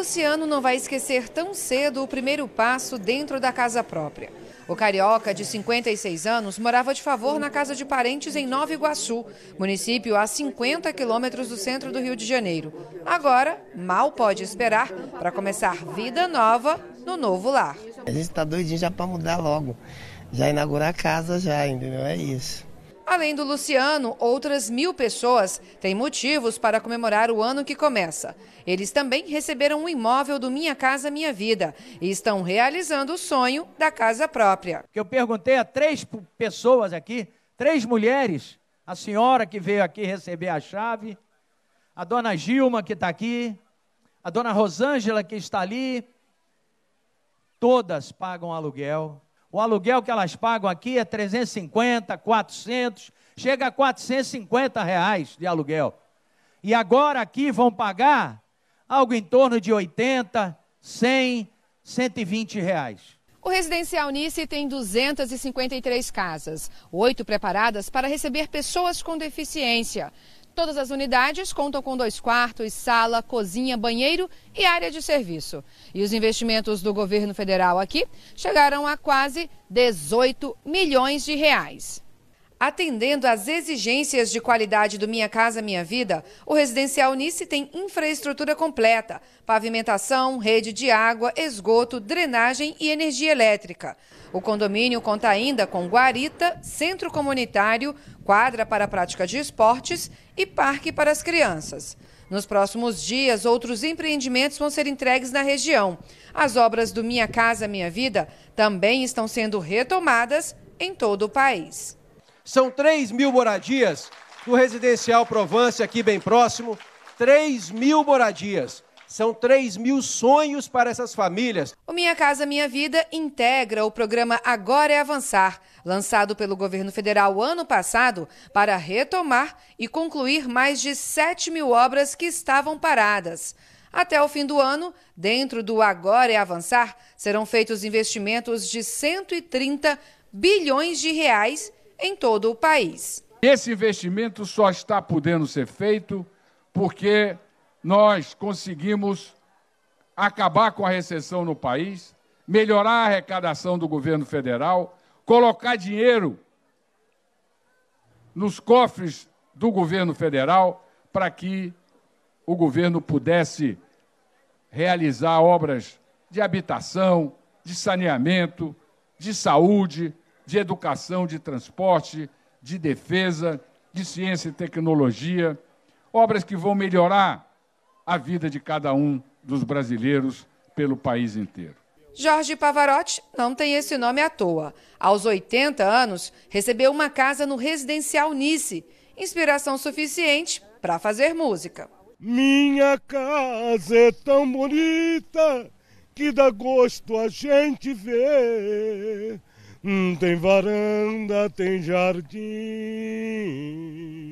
Luciano não vai esquecer tão cedo o primeiro passo dentro da casa própria. O carioca, de 56 anos, morava de favor na casa de parentes em Nova Iguaçu, município a 50 quilômetros do centro do Rio de Janeiro. Agora, mal pode esperar para começar vida nova no novo lar. A gente está doidinho já para mudar logo, já inaugurar a casa já, entendeu? É isso. Além do Luciano, outras mil pessoas têm motivos para comemorar o ano que começa. Eles também receberam um imóvel do Minha Casa Minha Vida e estão realizando o sonho da casa própria. Eu perguntei a três pessoas aqui, três mulheres, a senhora que veio aqui receber a chave, a dona Gilma que está aqui, a dona Rosângela que está ali, todas pagam aluguel, o aluguel que elas pagam aqui é 350, 400, chega a 450 reais de aluguel. E agora aqui vão pagar algo em torno de 80, 100, 120 reais. O residencial Nice tem 253 casas, oito preparadas para receber pessoas com deficiência. Todas as unidades contam com dois quartos, sala, cozinha, banheiro e área de serviço. E os investimentos do governo federal aqui chegaram a quase 18 milhões de reais. Atendendo às exigências de qualidade do Minha Casa Minha Vida, o Residencial Nice tem infraestrutura completa: pavimentação, rede de água, esgoto, drenagem e energia elétrica. O condomínio conta ainda com guarita, centro comunitário, quadra para a prática de esportes e parque para as crianças. Nos próximos dias, outros empreendimentos vão ser entregues na região. As obras do Minha Casa Minha Vida também estão sendo retomadas em todo o país. São 3 mil moradias do residencial Provence, aqui bem próximo. 3 mil moradias. São 3 mil sonhos para essas famílias. O Minha Casa Minha Vida integra o programa Agora é Avançar, lançado pelo governo federal ano passado para retomar e concluir mais de 7 mil obras que estavam paradas. Até o fim do ano, dentro do Agora é Avançar, serão feitos investimentos de 130 bilhões de reais em todo o país. Esse investimento só está podendo ser feito porque nós conseguimos acabar com a recessão no país, melhorar a arrecadação do governo federal, colocar dinheiro nos cofres do governo federal para que o governo pudesse realizar obras de habitação, de saneamento, de saúde, de educação, de transporte, de defesa, de ciência e tecnologia, obras que vão melhorar a vida de cada um dos brasileiros pelo país inteiro. Jorge Pavarotti não tem esse nome à toa. Aos 80 anos, recebeu uma casa no residencial Nice, inspiração suficiente para fazer música. Minha casa é tão bonita que dá gosto a gente ver. Hum, tem varanda, tem jardim.